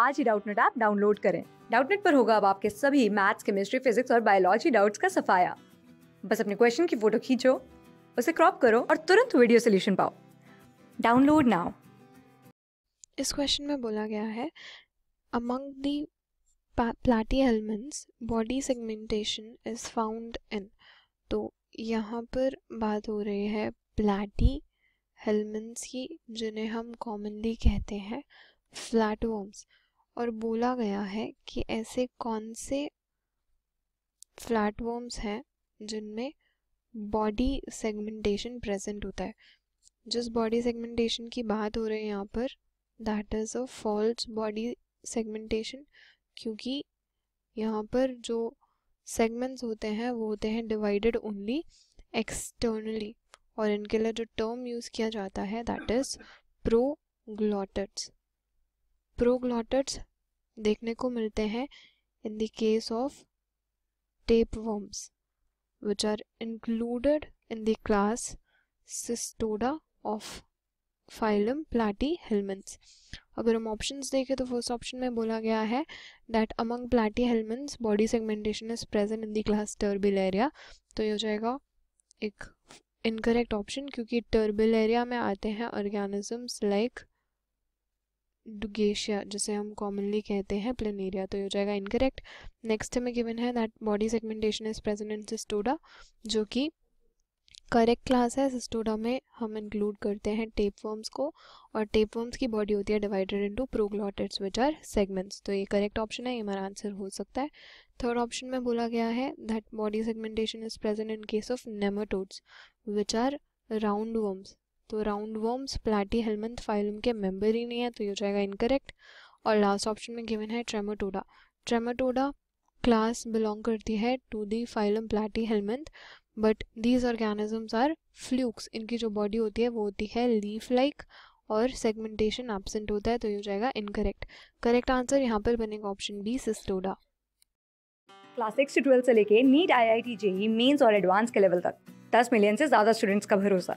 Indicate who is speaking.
Speaker 1: आज ही Doubtnet app download करें डाउटनेट पर होगा अब आपके सभी मैथ्स केमिस्ट्री फिजिक्स और बायोलॉजी डाउट्स का सफाया बस अपने क्वेश्चन की फोटो खींचो उसे क्रॉप करो और तुरंत वीडियो सोल्यूशन पाओ डाउनलोड नाउ
Speaker 2: इस क्वेश्चन में बोला गया है among the platyhelminthes body segmentation is found in तो यहाँ पर बात हो रही है प्लाटी helminths की जिन्हें हम कॉमनली कहते हैं flatworms और बोला गया है कि ऐसे कौन से फ्लैटवॉर्म्स हैं जिनमें बॉडी सेगमेंटेशन प्रेजेंट होता है जिस बॉडी सेगमेंटेशन की बात हो रही है यहाँ पर that is a false body segmentation क्योंकि यहाँ पर जो सेगमेंट्स होते हैं वो होते हैं डिवाइडेड ओनली एक्सटर्नली और इनके लिए जो टर्म यूज़ किया जाता है that is pro proglottids proglottids देखने को मिलते हैं in the case of tape worms which are included in class cestoda of phylum platyhelminthes अगर हम ऑप्शन देखें तो फर्स्ट ऑप्शन में बोला गया है that among platyhelminthes body segmentation is present in class turbellaria तो ये हो जाएगा एक इनकरेक्ट ऑप्शन क्योंकि टर्बिल एरिया में आते हैं ऑर्गेनिजम्स लाइक डुगेशिया जिसे हम कॉमनली कहते हैं प्लेनेरिया तो ये हो जाएगा इनकरेक्ट नेक्स्ट हमें गिवन है that body segmentation is present in cestoda जो कि करेक्ट क्लास है सिस्टोडा में हम इंक्लूड करते हैं टेप वर्म्स को और टेप वर्म्स की बॉडी होती है divided into proglottids which are segments तो ये करेक्ट ऑप्शन है ये हमारा आंसर हो सकता है थर्ड ऑप्शन में बोला गया है that body segmentation is present in case of nematodes which are round worms तो राउंड वॉम्स प्लाटी हेलमंथ फाइलम के मेम्बर ही नहीं है तो ये हो जाएगा इनकरेक्ट और लास्ट ऑप्शन में गिवन है ट्रेमाटोडा ट्रेमाटोडा क्लास बिलोंग करती है to the phylum Platyhelminthes but these organisms are flukes इनकी जो बॉडी होती है वो होती है लीफ लाइक और सेगमेंटेशन एबसेंट होता है तो ये हो जाएगा इनकरेक्ट करेक्ट आंसर यहाँ पर बनेगा option B cestoda class six से ट्वेल्थ से लेके NEET
Speaker 1: I I T JEE mains और एडवांस के लेवल तक दस मिलियन से ज़्यादा स्टूडेंट्स का भरोसा